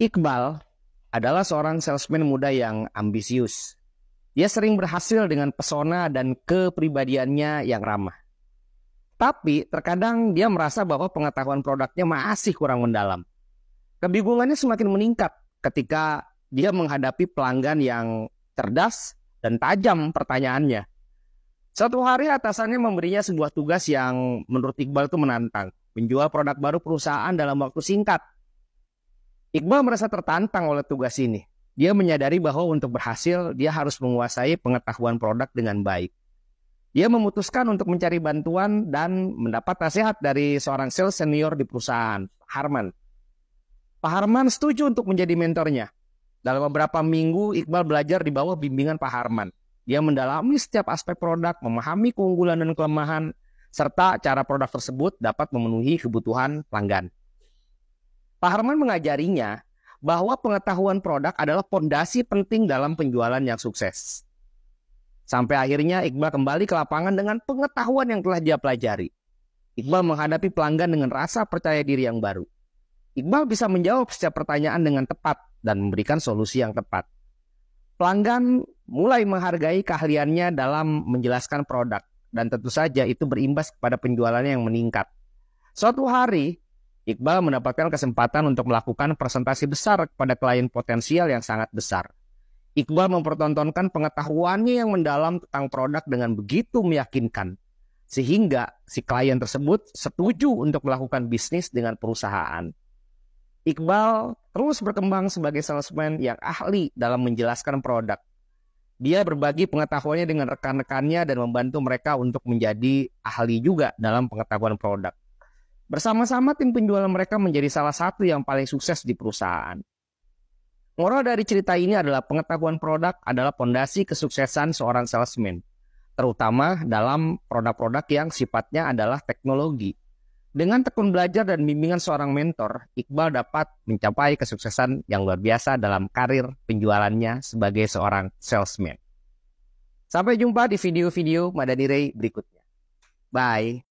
Iqbal adalah seorang salesman muda yang ambisius. Dia sering berhasil dengan pesona dan kepribadiannya yang ramah. Tapi terkadang dia merasa bahwa pengetahuan produknya masih kurang mendalam. Kebingungannya semakin meningkat ketika dia menghadapi pelanggan yang cerdas dan tajam pertanyaannya. Satu hari atasannya memberinya sebuah tugas yang menurut Iqbal itu menantang. Menjual produk baru perusahaan dalam waktu singkat Iqbal merasa tertantang oleh tugas ini. Dia menyadari bahwa untuk berhasil, dia harus menguasai pengetahuan produk dengan baik. Dia memutuskan untuk mencari bantuan dan mendapat nasihat dari seorang sales senior di perusahaan, Harman. Pak Harman setuju untuk menjadi mentornya. Dalam beberapa minggu, Iqbal belajar di bawah bimbingan Pak Harman. Dia mendalami setiap aspek produk, memahami keunggulan dan kelemahan, serta cara produk tersebut dapat memenuhi kebutuhan pelanggan. Pak Harman mengajarinya bahwa pengetahuan produk adalah pondasi penting dalam penjualan yang sukses. Sampai akhirnya Iqbal kembali ke lapangan dengan pengetahuan yang telah dia pelajari. Iqbal menghadapi pelanggan dengan rasa percaya diri yang baru. Iqbal bisa menjawab setiap pertanyaan dengan tepat dan memberikan solusi yang tepat. Pelanggan mulai menghargai keahliannya dalam menjelaskan produk dan tentu saja itu berimbas kepada penjualannya yang meningkat. Suatu hari, Iqbal mendapatkan kesempatan untuk melakukan presentasi besar kepada klien potensial yang sangat besar. Iqbal mempertontonkan pengetahuannya yang mendalam tentang produk dengan begitu meyakinkan, sehingga si klien tersebut setuju untuk melakukan bisnis dengan perusahaan. Iqbal terus berkembang sebagai salesman yang ahli dalam menjelaskan produk. Dia berbagi pengetahuannya dengan rekan-rekannya dan membantu mereka untuk menjadi ahli juga dalam pengetahuan produk. Bersama-sama tim penjualan mereka menjadi salah satu yang paling sukses di perusahaan. Moral dari cerita ini adalah pengetahuan produk adalah pondasi kesuksesan seorang salesman, terutama dalam produk-produk yang sifatnya adalah teknologi. Dengan tekun belajar dan bimbingan seorang mentor, Iqbal dapat mencapai kesuksesan yang luar biasa dalam karir penjualannya sebagai seorang salesman. Sampai jumpa di video-video Madani Ray berikutnya. Bye.